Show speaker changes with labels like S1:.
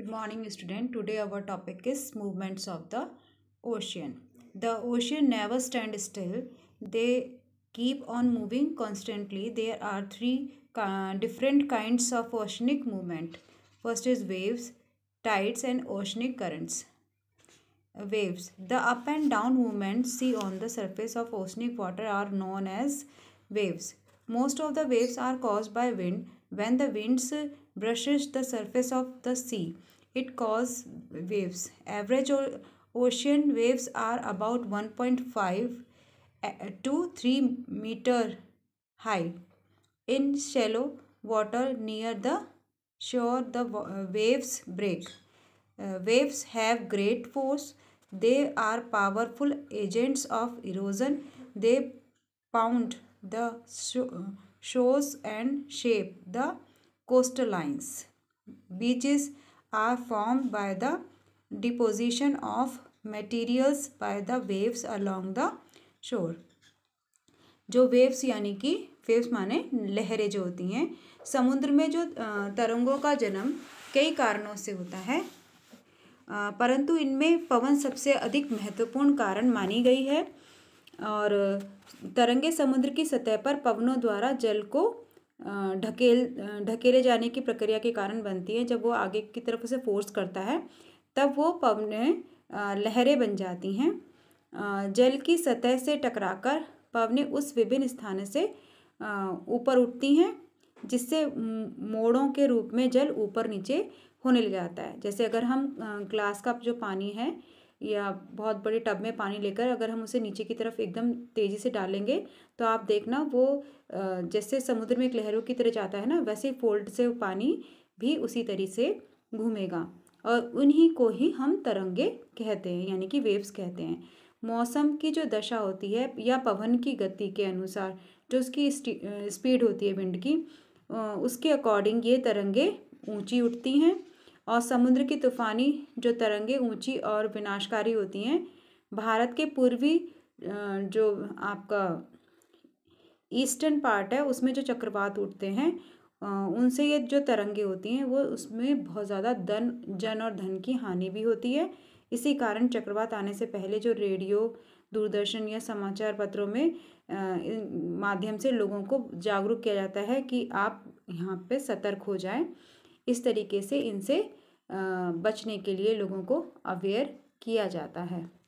S1: Good morning student. Today our topic is movements of the ocean. The ocean never stand still. They keep on moving constantly. There are three uh, different kinds of oceanic movement. First is waves, tides and oceanic currents. Waves. The up and down movements see on the surface of oceanic water are known as waves. Most of the waves are caused by wind when the winds brushes the surface of the sea it causes waves average ocean waves are about 1.5 eh, to 3 meter high in shallow water near the shore the eh, waves break uh, waves have great force they are powerful agents of erosion they pound the shore shows and shape the coastal lines beaches are formed by the deposition of materials by the waves along the shore जो waves यानी कि waves माने लहरें जो होती हैं समुद्र में जो तरंगों का जन्म कई कारणों से होता है परंतु इनमें पवन सबसे अधिक महत्वपूर्ण कारण मानी गई है और तरंगे समुद्र की सतह पर पवनों द्वारा जल को ढकेल ढकेले जाने की प्रक्रिया के कारण बनती है जब वो आगे की तरफ उसे फोर्स करता है तब वो पवन लहरें बन जाती हैं जल की सतह से टकराकर पवनें उस विभिन्न स्थान से ऊपर उठती हैं जिससे मोड़ों के रूप में जल ऊपर नीचे होने लग जाता है जैसे अगर हम ग्लास का जो पानी है या बहुत बड़े टब में पानी लेकर अगर हम उसे नीचे की तरफ एकदम तेज़ी से डालेंगे तो आप देखना वो जैसे समुद्र में लहरों की तरह जाता है ना वैसे फोल्ड से पानी भी उसी तरह से घूमेगा और उन्हीं को ही हम तरंगे कहते हैं यानी कि वेव्स कहते हैं मौसम की जो दशा होती है या पवन की गति के अनुसार जो उसकी स्पीड होती है विंड की उसके अकॉर्डिंग ये तरंगे ऊंची उठती हैं और समुद्र की तूफ़ानी जो तरंगे ऊंची और विनाशकारी होती हैं भारत के पूर्वी जो आपका ईस्टर्न पार्ट है उसमें जो चक्रवात उठते हैं उनसे ये जो तरंगे होती हैं वो उसमें बहुत ज़्यादा धन जन और धन की हानि भी होती है इसी कारण चक्रवात आने से पहले जो रेडियो दूरदर्शन या समाचार पत्रों में माध्यम से लोगों को जागरूक किया जाता है कि आप यहाँ पे सतर्क हो जाएं इस तरीके से इनसे बचने के लिए लोगों को अवेयर किया जाता है